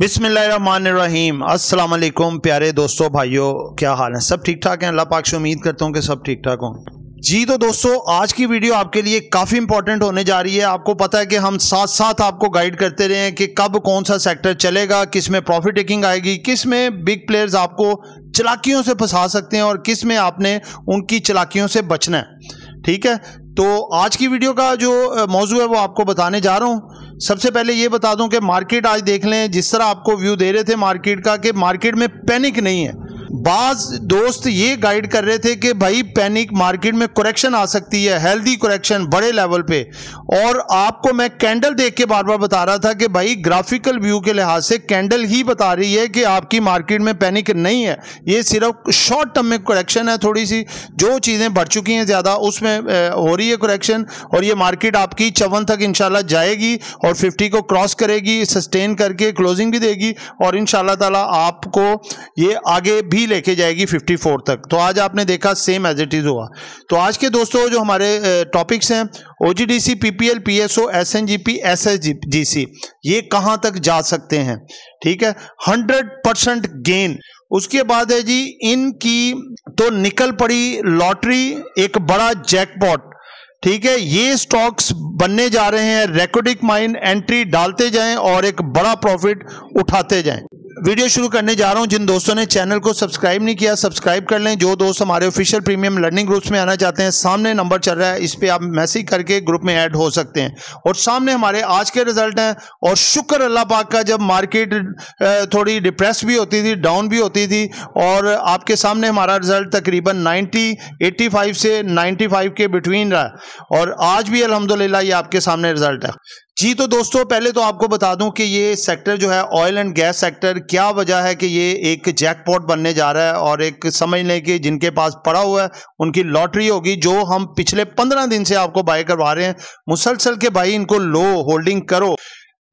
बिसमीम असलम प्यारे दोस्तों भाइयों क्या हाल है सब ठीक ठाक हैं अल्लाह पाक से उम्मीद करता हूँ कि सब ठीक ठाक हों जी तो दोस्तों आज की वीडियो आपके लिए काफ़ी इंपॉर्टेंट होने जा रही है आपको पता है कि हम साथ साथ आपको गाइड करते रहे हैं कि कब कौन सा सेक्टर चलेगा किस में प्रॉफिट टेकिंग आएगी किस में बिग प्लेयर्स आपको चलाकियों से फंसा सकते हैं और किस में आपने उनकी चलाकियों से बचना है ठीक है तो आज की वीडियो का जो मौजू है वो आपको बताने जा रहा हूँ सबसे पहले ये बता दूं कि मार्केट आज देख लें जिस तरह आपको व्यू दे रहे थे मार्केट का कि मार्केट में पैनिक नहीं है बाज दोस्त ये गाइड कर रहे थे कि भाई पैनिक मार्केट में करेक्शन आ सकती है हेल्दी करेक्शन बड़े लेवल पे और आपको मैं कैंडल देख के बार बार बता रहा था कि भाई ग्राफिकल व्यू के लिहाज से कैंडल ही बता रही है कि आपकी मार्केट में पैनिक नहीं है ये सिर्फ शॉर्ट टर्म में करेक्शन है थोड़ी सी जो चीज़ें बढ़ चुकी हैं ज़्यादा उसमें हो रही है करेक्शन और ये मार्केट आपकी चौवन तक इंशाल्लाह जाएगी और फिफ्टी को क्रॉस करेगी सस्टेन करके क्लोजिंग भी देगी और इन शाह आपको ये आगे भी भी लेके जाएगी 54 तक तो आज आपने देखा सेम एज इट इज़ हुआ तो आज के दोस्तों जो हमारे टॉपिक्स हैं O G D C P P L P S O S N G P S S G C ये कहाँ तक जा सकते हैं ठीक है हंड्रेड परसेंट गेन उसके बाद है जी इनकी तो निकल पड़ी लॉटरी एक बड़ा जैकपॉट ठीक है ये स्टॉक्स बनने जा रहे हैं रेकोडिक माइन एंट्री डालते जाएं और एक बड़ा प्रॉफिट उठाते जाएं वीडियो शुरू करने जा रहा हूं जिन दोस्तों ने चैनल को सब्सक्राइब नहीं किया सब्सक्राइब कर लें जो दोस्त हमारे ऑफिशियल प्रीमियम लर्निंग ग्रुप्स में आना चाहते हैं सामने नंबर चल रहा है इस पर आप मैसेज करके ग्रुप में ऐड हो सकते हैं और सामने हमारे आज के रिजल्ट हैं और शुक्र अल्लाह पाक का जब मार्केट थोड़ी डिप्रेस भी होती थी डाउन भी होती थी और आपके सामने हमारा रिजल्ट तकरीबन नाइन्टी एट्टी से नाइन्टी के बिटवीन रहा और आज भी अलहमदिल्ला ये आपके सामने रिजल्ट है जी तो दोस्तों पहले तो आपको बता दूं कि ये सेक्टर जो है ऑयल एंड गैस सेक्टर क्या वजह है कि ये एक जैकपॉट बनने जा रहा है और एक समझ लें कि जिनके पास पड़ा हुआ है उनकी लॉटरी होगी जो हम पिछले पंद्रह दिन से आपको बाय करवा रहे हैं मुसलसल के भाई इनको लो होल्डिंग करो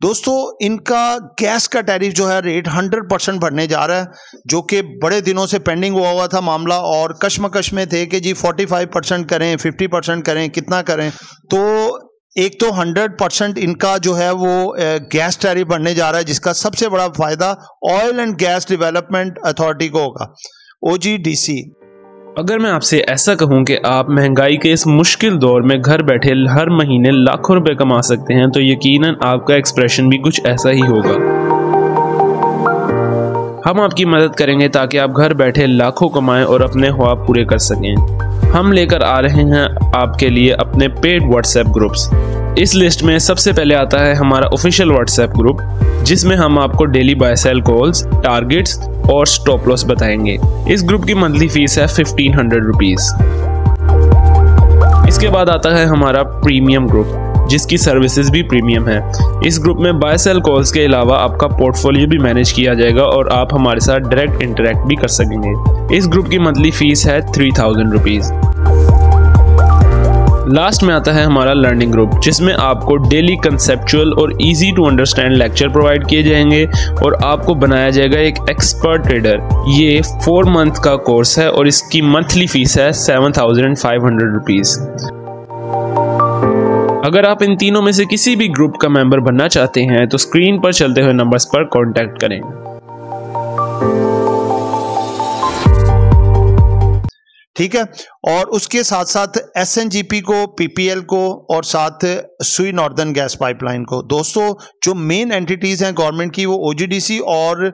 दोस्तों इनका गैस का टैरिफ जो है रेट 100 परसेंट बढ़ने जा रहा है जो कि बड़े दिनों से पेंडिंग हुआ हुआ था मामला और कश्मकश में थे कि जी 45 परसेंट करें 50 परसेंट करें कितना करें तो एक तो 100 परसेंट इनका जो है वो गैस टैरिफ बढ़ने जा रहा है जिसका सबसे बड़ा फायदा oil and gas development authority को होगा ओ अगर मैं आपसे ऐसा कहूं कि आप महंगाई के इस मुश्किल दौर में घर बैठे हर महीने लाखों रुपए कमा सकते हैं तो यकीनन आपका एक्सप्रेशन भी कुछ ऐसा ही होगा हम आपकी मदद करेंगे ताकि आप घर बैठे लाखों कमाएं और अपने ख्वाब पूरे कर सकें हम लेकर आ रहे हैं आपके लिए अपने पेड व्हाट्सएप ग्रुप्स इस लिस्ट में सबसे पहले आता है हमारा ऑफिशियल व्हाट्सएप ग्रुप जिसमें हम आपको daily buy sell calls targets और स्टॉप लॉस बताएंगे इस ग्रुप की मंथली फीस है फिफ्टीन हंड्रेड रुपीज़ इसके बाद आता है हमारा प्रीमियम ग्रुप जिसकी सर्विसेज भी प्रीमियम है इस ग्रुप में बाय सेल कॉल्स के अलावा आपका पोर्टफोलियो भी मैनेज किया जाएगा और आप हमारे साथ डायरेक्ट इंटरेक्ट भी कर सकेंगे इस ग्रुप की मंथली फीस है थ्री थाउजेंड रुपीज़ लास्ट में आता है हमारा लर्निंग ग्रुप जिसमें आपको डेली कंसेप्चुअल और easy to understand lecture provide किए जाएंगे और आपको बनाया जाएगा एक एक्सपर्ट ट्रेडर ये फोर मंथ का कोर्स है और इसकी मंथली फीस है seven thousand five hundred rupees अगर आप इन तीनों में से किसी भी ग्रुप का मेंबर बनना चाहते हैं तो स्क्रीन पर चलते हुए नंबर्स पर कॉन्टैक्ट करें ठीक है और उसके साथ साथ एस को पीपीएल को और साथ सुई नॉर्दर्न गैस पाइपलाइन को दोस्तों जो मेन एंटिटीज हैं गवर्नमेंट की वो ओजीडीसी और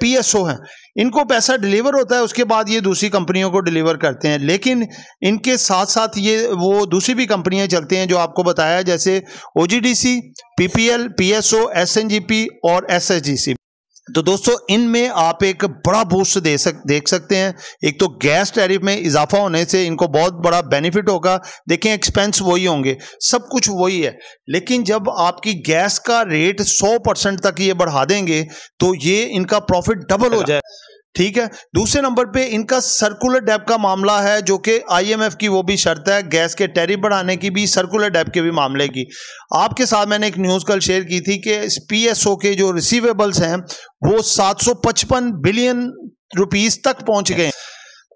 पीएसओ हैं इनको पैसा डिलीवर होता है उसके बाद ये दूसरी कंपनियों को डिलीवर करते हैं लेकिन इनके साथ साथ ये वो दूसरी भी कंपनियां चलते हैं जो आपको बताया जैसे O G D C P P L P S O S N G P और एस एस जी सी तो दोस्तों इनमें आप एक बड़ा बूस्ट दे सक देख सकते हैं एक तो गैस टैरिफ में इजाफा होने से इनको बहुत बड़ा बेनिफिट होगा देखें एक्सपेंस वही होंगे सब कुछ वही है लेकिन जब आपकी गैस का रेट 100 परसेंट तक ये बढ़ा देंगे तो ये इनका प्रॉफिट डबल हो अच्छा। जाए ठीक है दूसरे नंबर पे इनका सर्कुलर डेप का मामला है जो कि आईएमएफ की वो भी शर्त है गैस के टैरिफ बढ़ाने की भी सर्कुलर डेप के भी मामले की आपके साथ मैंने एक न्यूज़ कल शेयर की थी कि पीएसओ के जो रिसीवेबल्स हैं वो 755 बिलियन रुपीस तक पहुंच गए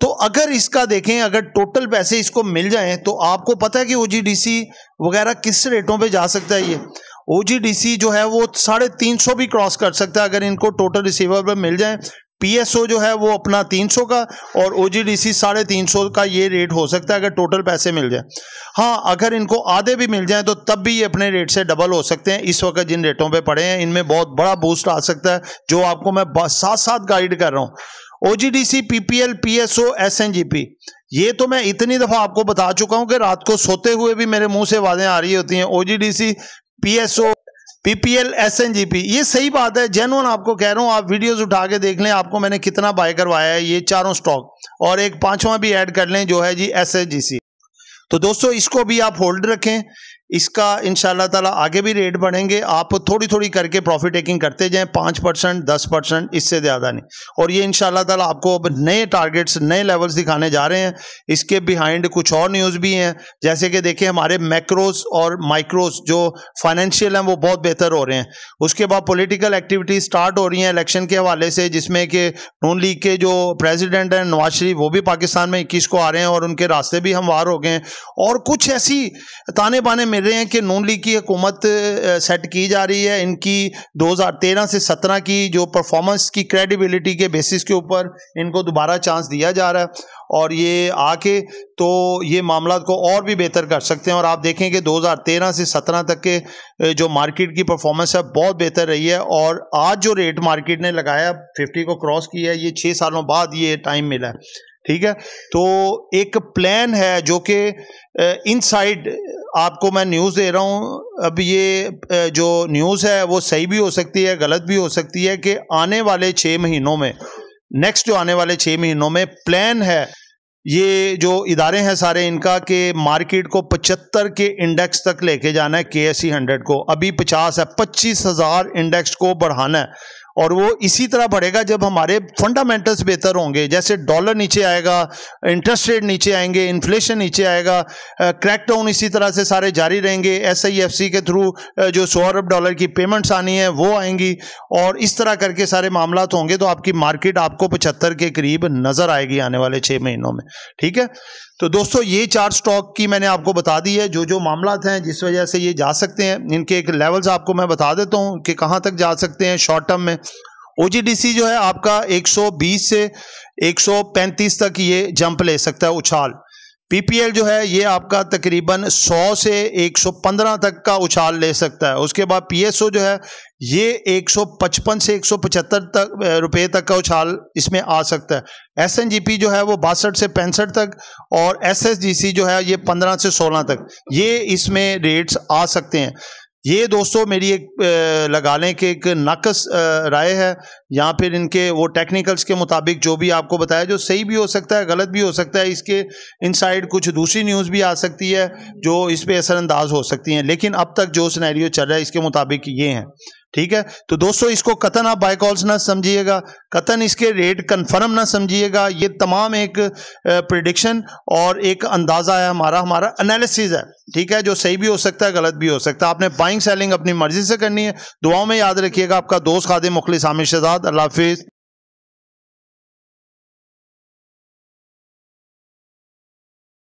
तो अगर इसका देखें अगर टोटल पैसे इसको मिल जाए तो आपको पता है कि ओ वगैरह किस रेटों पर जा सकता है ये ओ जो है वो साढ़े तीन सौ भी क्रॉस कर सकता है अगर इनको टोटल रिसीवेबल मिल जाए पीएसओ जो है वो अपना 300 का और ओ जी डी सी साढ़े तीन सौ का ये रेट हो सकता है अगर टोटल पैसे मिल जाए हाँ अगर इनको आधे भी मिल जाए तो तब भी ये अपने रेट से डबल हो सकते हैं इस वक्त जिन रेटों पे पड़े हैं इनमें बहुत बड़ा बूस्ट आ सकता है जो आपको मैं साथ साथ गाइड कर रहा हूँ O G D C P P L P S O S N G P ये तो मैं इतनी दफ़ा आपको बता चुका हूँ कि रात को सोते हुए भी मेरे मुंह से वादे आ रही होती हैं O G D C P S O PPL SNGP ये सही बात है जेनुअन आपको कह रहा हूँ आप वीडियोस उठा के देख लें आपको मैंने कितना बाय करवाया है ये चारों स्टॉक और एक पांचवा भी ऐड कर लें जो है जी एसएनजीसी तो दोस्तों इसको भी आप होल्ड रखें इसका इन ताला आगे भी रेट बढ़ेंगे आप थोड़ी थोड़ी करके प्रॉफिट टेकिंग करते जाएं पाँच परसेंट दस परसेंट इससे ज़्यादा नहीं और ये इन ताला आपको अब नए टारगेट्स नए लेवल्स दिखाने जा रहे हैं इसके बिहाइंड कुछ और न्यूज़ भी हैं जैसे कि देखिए हमारे मैक्रोस और माइक्रोस जो फाइनेंशियल हैं वो बहुत बेहतर हो रहे हैं उसके बाद पोलिटिकल एक्टिविटी स्टार्ट हो रही हैं इलेक्शन के हवाले से जिसमें कि नून लीग के जो प्रेजिडेंट हैं नवाज शरीफ वो भी पाकिस्तान में इक्कीस को आ रहे हैं और उनके रास्ते भी हमवार हो गए हैं और कुछ ऐसी ताने बाने मेरे रहे हैं कि नून लीग की हुकूमत सेट की जा रही है इनकी 2013 से 17 की जो परफॉर्मेंस की क्रेडिबिलिटी के बेसिस के ऊपर इनको दोबारा चांस दिया जा रहा है और ये आके तो ये मामला को और भी बेहतर कर सकते हैं और आप देखें कि 2013 से 17 तक के जो मार्केट की परफॉर्मेंस है बहुत बेहतर रही है और आज जो रेट मार्केट ने लगाया 50 को क्रॉस किया है ये छः सालों बाद ये टाइम मिला है ठीक है तो एक प्लान है जो कि इनसाइड आपको मैं न्यूज़ दे रहा हूँ अब ये जो न्यूज़ है वो सही भी हो सकती है गलत भी हो सकती है कि आने वाले छः महीनों में नेक्स्ट जो आने वाले छः महीनों में प्लान है ये जो इदारे हैं सारे इनका कि मार्केट को 75 के इंडेक्स तक लेके जाना है के एस हंड्रेड को अभी 50 है पच्चीस हज़ार इंडेक्स को बढ़ाना है और वो इसी तरह बढ़ेगा जब हमारे फंडामेंटल्स बेहतर होंगे जैसे डॉलर नीचे आएगा इंटरेस्ट रेट नीचे आएंगे इन्फ्लेशन नीचे आएगा क्रैकडाउन इसी तरह से सारे जारी रहेंगे एस आई एफ सी के थ्रू जो सौ अरब डॉलर की पेमेंट्स आनी है वो आएंगी और इस तरह करके सारे मामला होंगे तो आपकी मार्केट आपको पचहत्तर के करीब नज़र आएगी आने वाले छः महीनों में ठीक है तो दोस्तों ये चार स्टॉक की मैंने आपको बता दी है जो जो मामला हैं जिस वजह से ये जा सकते हैं इनके एक लेवल्स आपको मैं बता देता हूँ कि कहाँ तक जा सकते हैं शॉर्ट टर्म में ओ जो है आपका 120 से 135 तक ये जंप ले सकता है उछाल पीपीएल जो है ये आपका तकरीबन 100 से 115 तक का उछाल ले सकता है उसके बाद पीएसओ जो है ये 155 से 175 तक रुपए तक का उछाल इसमें आ सकता है एसएनजीपी जो है वो बासठ से पैंसठ तक और एसएसजीसी जो है ये 15 से 16 तक ये इसमें रेट्स आ सकते हैं ये दोस्तों मेरी एक लगा लें एक नाकस राय है या फिर इनके वो टेक्निकल्स के मुताबिक जो भी आपको बताया जो सही भी हो सकता है गलत भी हो सकता है इसके इनसाइड कुछ दूसरी न्यूज़ भी आ सकती है जो इस पर असरअंदाज़ हो सकती हैं लेकिन अब तक जो सिनेरियो चल रहा है इसके मुताबिक ये हैं ठीक है तो दोस्तों इसको कतन आप बाय कॉल्स ना समझिएगा कतन इसके रेट कंफर्म ना समझिएगा ये तमाम एक प्रिडिक्शन और एक अंदाज़ा है हमारा हमारा एनालिसिस है ठीक है जो सही भी हो सकता है गलत भी हो सकता है आपने बाइंग सेलिंग अपनी मर्जी से करनी है दुआओं में याद रखिएगा आपका दोस्त खादे मुखलिस Aamir Shahzad the love is.